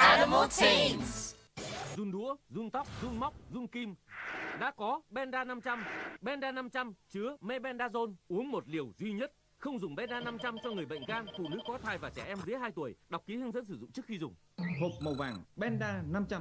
Animal Teens. Run đũa, run tóc, run móc, run kim. Đã có Benda 500. Benda 500 chứa mebendazole, uống một liều duy nhất. Không dùng Benda 500 cho người bệnh gan, phụ nữ có thai và trẻ em dưới 2 tuổi. Đọc ký hướng dẫn sử dụng trước khi dùng. Hộp màu vàng Benda 500.